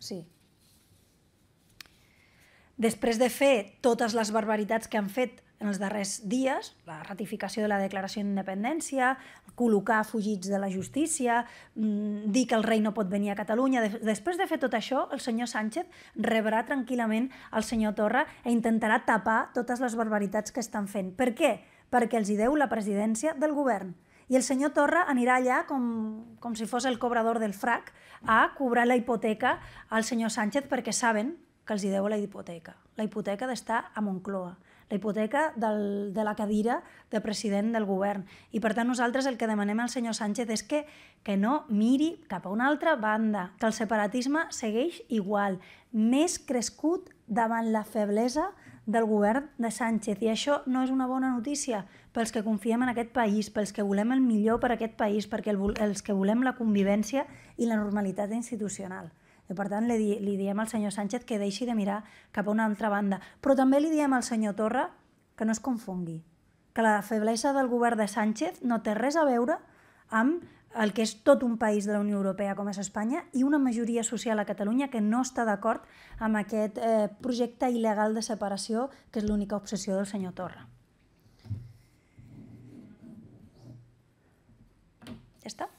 Sí. Després de fer totes les barbaritats que han fet en els darrers dies, la ratificació de la Declaració d'Independència, col·locar fugits de la justícia, mm, dir que el rei no pot venir a Catalunya... Després de fer tot això, el senyor Sánchez rebrà tranquil·lament el senyor Torra i e intentarà tapar totes les barbaritats que estan fent. Per què? Perquè els hi deu la presidència del govern i el senyor Torra anirà allà com, com si fos el cobrador del frac a cobrar la hipoteca al senyor Sánchez perquè saben que els hi deu la hipoteca. La hipoteca d'estar a Moncloa la hipoteca del, de la cadira de president del govern. I per tant nosaltres el que demanem al senyor Sánchez és que, que no miri cap a una altra banda, que el separatisme segueix igual, més crescut davant la feblesa del govern de Sánchez i això no és una bona notícia pels que confiem en aquest país, pels que volem el millor per aquest país, perquè el, els que volem la convivència i la normalitat institucional. I per tant, li, li diem al senyor Sánchez que deixi de mirar cap a una altra banda. Però també li diem al senyor Torra que no es confongui, que la feblesa del govern de Sánchez no té res a veure amb el que és tot un país de la Unió Europea com és Espanya i una majoria social a Catalunya que no està d'acord amb aquest eh, projecte il·legal de separació que és l'única obsessió del senyor Torra. Ja està?